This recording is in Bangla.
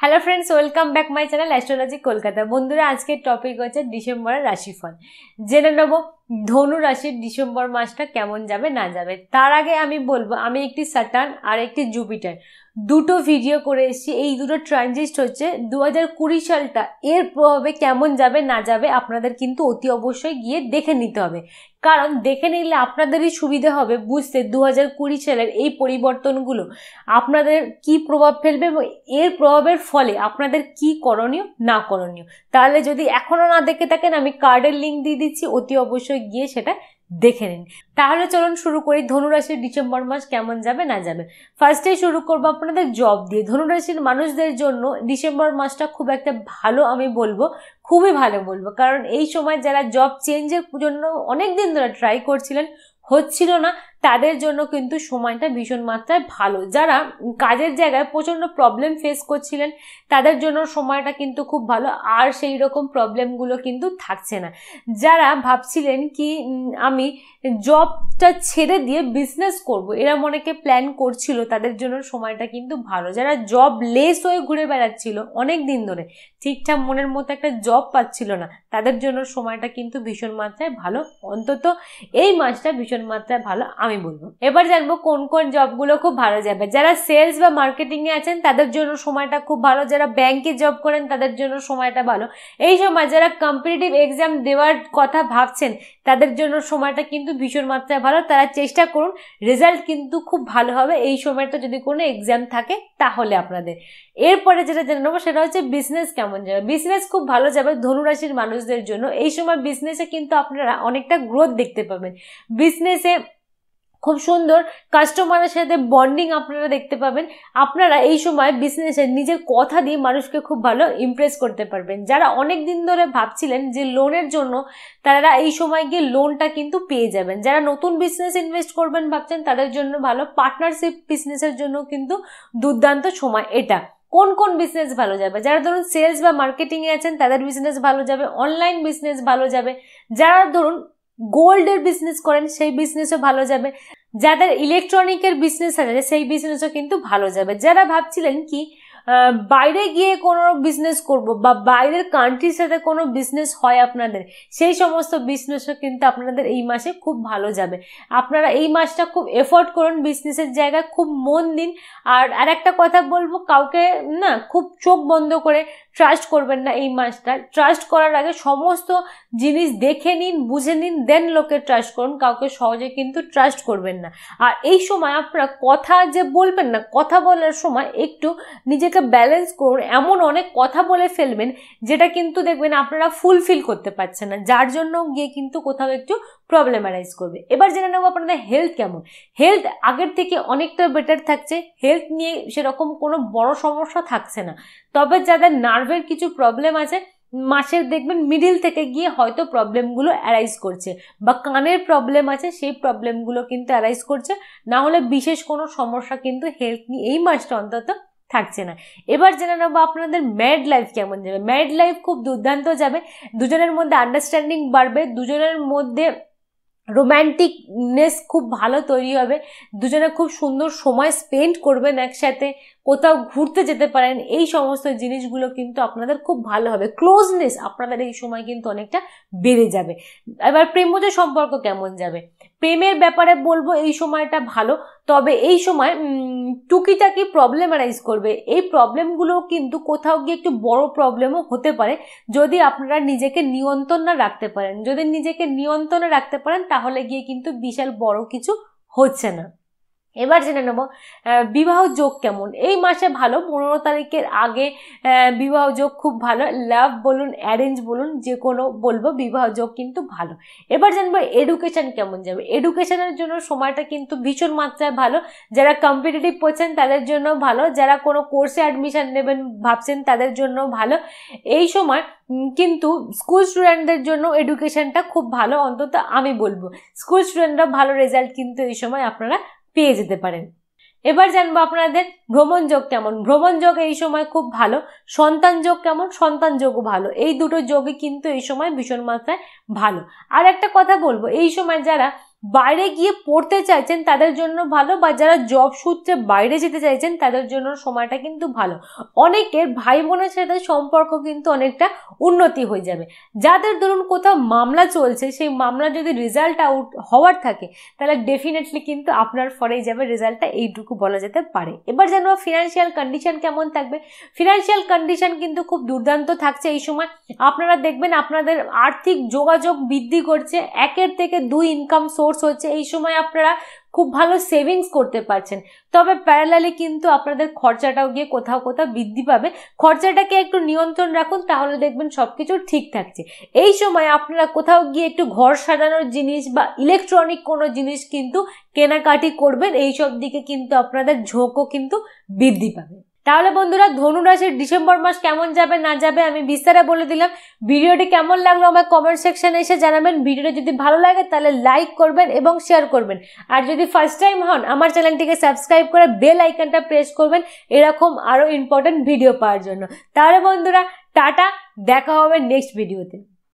hello friends welcome back my channel astrology Kolkata বন্ধুরা আজকের টপিক হচ্ছে ডিসেম্বরের রাশিফল জেনে নেবো ধনু রাশির ডিসেম্বর মাসটা কেমন যাবে না যাবে তার আগে আমি বলবো আমি একটি স্যাটার্ন আর একটি জুপিটার দুটো ভিডিও করে এসেছি এই দুটো ট্রানজিস্ট হচ্ছে দু হাজার কুড়ি সালটা এর প্রভাবে কেমন যাবে না যাবে আপনাদের কিন্তু অতি অবশ্যই গিয়ে দেখে নিতে হবে কারণ দেখে নিলে আপনাদেরই সুবিধা হবে বুঝতে দু হাজার কুড়ি সালের এই পরিবর্তনগুলো আপনাদের কি প্রভাব ফেলবে এবং এর প্রভাবের ফলে আপনাদের কি করণীয় না করণীয় তাহলে যদি এখনও না দেখে থাকেন আমি কার্ডের লিঙ্ক দিয়ে দিচ্ছি অতি অবশ্যই অবশ্যই গিয়ে সেটা দেখে নিন তাহলে চলুন শুরু করি ধনুরাশির ডিসেম্বর মাস কেমন যাবে না যাবে ফার্স্টেই শুরু করবো আপনাদের জব দিয়ে ধনুরাশির মানুষদের জন্য ডিসেম্বর মাসটা খুব একটা ভালো আমি বলবো খুবই ভালো বলবো কারণ এই সময় যারা জব চেঞ্জের জন্য অনেক দিন ধরে ট্রাই করছিলেন হচ্ছিল না তাদের জন্য কিন্তু সময়টা ভীষণ মাত্রায় ভালো যারা কাজের জায়গায় প্রচণ্ড প্রবলেম ফেস করছিলেন তাদের জন্য সময়টা কিন্তু খুব ভালো আর সেই রকম প্রবলেমগুলো কিন্তু থাকছে না যারা ভাবছিলেন কি আমি জবটা ছেড়ে দিয়ে বিজনেস করব এরা অনেকে প্ল্যান করছিল তাদের জন্য সময়টা কিন্তু ভালো যারা জব লেস হয়ে ঘুরে বেড়াচ্ছিল অনেক দিন ধরে ঠিকঠাক মনের মতো একটা জব পাচ্ছিল না তাদের জন্য সময়টা কিন্তু ভীষণ মাত্রায় ভালো অন্তত এই মাসটা ভীষণ মাত্রায় ভালো আমি বলবো এবার জানবো কোন কোন জবগুলো খুব ভালো যাবে যারা সেলস বা মার্কেটিংয়ে আছেন তাদের জন্য সময়টা খুব ভালো যারা ব্যাংকে জব করেন তাদের জন্য সময়টা ভালো এই সময় যারা কম্পিটিটিভ এক্সাম দেওয়ার কথা ভাবছেন তাদের জন্য সময়টা কিন্তু ভীষণ মাত্রায় ভালো তারা চেষ্টা করুন রেজাল্ট কিন্তু খুব ভালো হবে এই সময়টা যদি কোনো এক্সাম থাকে তাহলে আপনাদের এরপরে যেটা জেনে নেবো সেটা হচ্ছে বিজনেস কেমন যাবে বিজনেস খুব ভালো যাবে ধনুরাশির মানুষদের জন্য এই সময় বিজনেসে কিন্তু আপনারা অনেকটা গ্রোথ দেখতে পাবেন বিজনেসে খুব সুন্দর কাস্টমারের সাথে বন্ডিং আপনারা দেখতে পাবেন আপনারা এই সময় বিজনেসে নিজের কথা দিয়ে মানুষকে খুব ভালো ইমপ্রেস করতে পারবেন যারা অনেক দিন ধরে ভাবছিলেন যে লোনের জন্য তারা এই সময় গিয়ে লোনটা কিন্তু পেয়ে যাবেন যারা নতুন বিজনেস ইনভেস্ট করবেন ভাবছেন তাদের জন্য ভালো পার্টনারশিপ বিজনেসের জন্য কিন্তু দুর্দান্ত সময় এটা কোন কোন বিজনেস ভালো যাবে যারা ধরুন সেলস বা মার্কেটিংয়ে আছেন তাদের বিজনেস ভালো যাবে অনলাইন বিজনেস ভালো যাবে যারা ধরুন গোল্ডের বিজনেস করেন সেই বিজনেসও ভালো যাবে যাদের ইলেকট্রনিকের বিজনেস আছে সেই বিজনেসও কিন্তু ভালো যাবে যারা ভাবছিলেন কি বাইরে গিয়ে কোনো বিজনেস করব বা বাইরের কান্ট্রির সাথে কোনো বিজনেস হয় আপনাদের সেই সমস্ত বিজনেসও কিন্তু আপনাদের এই মাসে খুব ভালো যাবে আপনারা এই মাসটা খুব এফোর্ট করুন বিজনেসের জায়গায় খুব মন দিন আর আর একটা কথা বলবো কাউকে না খুব চোখ বন্ধ করে ট্রাস্ট করবেন না এই মাসটা ট্রাস্ট করার আগে সমস্ত জিনিস দেখে নিন বুঝে নিন দেন লোকে ট্রাস্ট করুন কাউকে সহজে কিন্তু ট্রাস্ট করবেন না আর এই সময় আপনারা কথা যে বলবেন না কথা বলার সময় একটু নিজেকে নিজেকে ব্যালেন্স করুন এমন অনেক কথা বলে ফেলবেন যেটা কিন্তু দেখবেন আপনারা ফুলফিল করতে পারছেন না যার জন্য গিয়ে কিন্তু কোথাও একটু প্রবলেম অ্যারাইজ করবে এবার জেনে নেবো আপনাদের হেলথ কেমন হেলথ আগের থেকে অনেকটা বেটার থাকছে হেলথ নিয়ে সেরকম কোনো বড় সমস্যা থাকছে না তবে যাদের নার্ভের কিছু প্রবলেম আছে মাসের দেখবেন মিডিল থেকে গিয়ে হয়তো প্রবলেমগুলো অ্যারাইজ করছে বা কানের প্রবলেম আছে সেই প্রবলেমগুলো কিন্তু অ্যারাইজ করছে না হলে বিশেষ কোনো সমস্যা কিন্তু হেলথ নিয়ে এই মাসটা অন্তত থাকছে না এবার জেনে নেব আপনাদের ম্যাড লাইফ কেমন যাবে ম্যাড লাইফ খুব দুর্দান্ত যাবে দুজনের মধ্যে আন্ডারস্ট্যান্ডিং বাড়বে দুজনের মধ্যে রোম্যান্টিকনেস খুব ভালো তৈরি হবে দুজনে খুব সুন্দর সময় স্পেন্ড করবেন একসাথে কোথাও ঘুরতে যেতে পারেন এই সমস্ত জিনিসগুলো কিন্তু আপনাদের খুব ভালো হবে ক্লোজনেস আপনাদের এই সময় কিন্তু অনেকটা বেড়ে যাবে এবার প্রেমজ সম্পর্ক কেমন যাবে প্রেমের ব্যাপারে বলবো এই সময়টা ভালো তবে এই সময় টুকিটাকি প্রবলেম অ্যারাইজ করবে এই প্রবলেমগুলো কিন্তু কোথাও গিয়ে একটু বড় প্রবলেমও হতে পারে যদি আপনারা নিজেকে নিয়ন্ত্রণ না রাখতে পারেন যদি নিজেকে নিয়ন্ত্রণে রাখতে পারেন তাহলে গিয়ে কিন্তু বিশাল বড় কিছু হচ্ছে না এবার জেনে নেব বিবাহ যোগ কেমন এই মাসে ভালো পনেরো তারিখের আগে বিবাহ যোগ খুব ভালো লাভ বলুন অ্যারেঞ্জ বলুন যে কোনো বলবো বিবাহ যোগ কিন্তু ভালো এবার জানবো এডুকেশান কেমন যাবে এডুকেশানের জন্য সময়টা কিন্তু ভীষণ মাত্রায় ভালো যারা কম্পিটিটিভ পড়ছেন তাদের জন্য ভালো যারা কোনো কোর্সে অ্যাডমিশান নেবেন ভাবছেন তাদের জন্য ভালো এই সময় কিন্তু স্কুল স্টুডেন্টদের জন্য এডুকেশানটা খুব ভালো অন্তত আমি বলবো স্কুল স্টুডেন্টরা ভালো রেজাল্ট কিন্তু এই সময় আপনারা পেয়ে যেতে পারেন এবার জানবো আপনাদের ভ্রমণ যোগ কেমন ভ্রমণ যোগ এই সময় খুব ভালো সন্তান যোগ কেমন সন্তান যোগও ভালো এই দুটো যোগই কিন্তু এই সময় ভীষণ মাত্রায় ভালো আর একটা কথা বলবো এই সময় যারা বাইরে গিয়ে পড়তে চাইছেন তাদের জন্য ভালো বা যারা জব সূত্রে বাইরে যেতে চাইছেন তাদের জন্য সময়টা কিন্তু ভালো অনেকের ভাই বোনের সাথে সম্পর্ক কিন্তু অনেকটা উন্নতি হয়ে যাবে যাদের ধরুন কোথাও মামলা চলছে সেই মামলা যদি রেজাল্ট আউট হওয়ার থাকে তাহলে ডেফিনেটলি কিন্তু আপনার ফরেই যাবে রেজাল্টটা এইটুকু বলা যেতে পারে এবার যেন ফিনান্সিয়াল কন্ডিশন কেমন থাকবে ফিনান্সিয়াল কন্ডিশন কিন্তু খুব দুর্দান্ত থাকছে এই সময় আপনারা দেখবেন আপনাদের আর্থিক যোগাযোগ বৃদ্ধি করছে একের থেকে দুই ইনকাম সোর্স সোর্স হচ্ছে এই সময় আপনারা খুব ভালো সেভিংস করতে পারছেন তবে প্যারালালে কিন্তু আপনাদের খরচাটাও গিয়ে কোথাও কোথাও বৃদ্ধি পাবে খরচাটাকে একটু নিয়ন্ত্রণ রাখুন তাহলে দেখবেন সব কিছু ঠিক থাকছে এই সময় আপনারা কোথাও গিয়ে একটু ঘর সাজানোর জিনিস বা ইলেকট্রনিক কোনো জিনিস কিন্তু কেনাকাটি করবেন এইসব দিকে কিন্তু আপনাদের ঝোঁকও কিন্তু বৃদ্ধি পাবে তাহলে বন্ধুরা ধনু রাশির ডিসেম্বর মাস কেমন যাবে না যাবে আমি বিস্তারে বলে দিলাম ভিডিওটি কেমন লাগলো আমার কমেন্ট সেকশানে এসে জানাবেন ভিডিওটি যদি ভালো লাগে তাহলে লাইক করবেন এবং শেয়ার করবেন আর যদি ফার্স্ট টাইম হন আমার চ্যানেলটিকে সাবস্ক্রাইব করে বেল আইকনটা প্রেস করবেন এরকম আরও ইম্পর্ট্যান্ট ভিডিও পাওয়ার জন্য তাহলে বন্ধুরা টাটা দেখা হবে নেক্সট ভিডিওতে